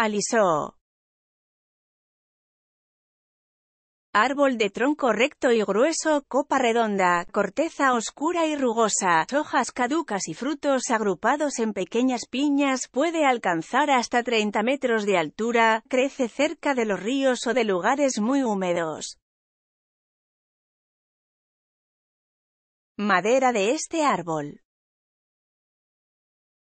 alisó. Árbol de tronco recto y grueso, copa redonda, corteza oscura y rugosa, hojas caducas y frutos agrupados en pequeñas piñas, puede alcanzar hasta 30 metros de altura, crece cerca de los ríos o de lugares muy húmedos. Madera de este árbol.